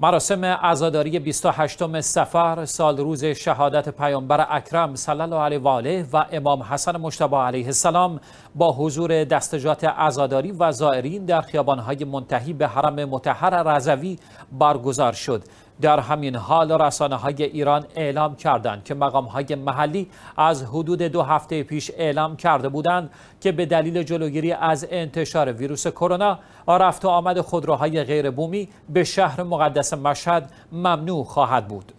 مراسم عزاداری 28 سفر سال روز شهادت پیامبر اکرم صلی الله علیه و آله و امام حسن مجتبی علیه السلام با حضور دستجات عزاداری و زائرین در خیابانهای منتهی به حرم متحر رضوی برگزار شد در همین حال رسانه های ایران اعلام کردند که مقام های محلی از حدود دو هفته پیش اعلام کرده بودند که به دلیل جلوگیری از انتشار ویروس کرونا رفت و آمد خودروهای غیر بومی به شهر مقدس مشهد ممنوع خواهد بود.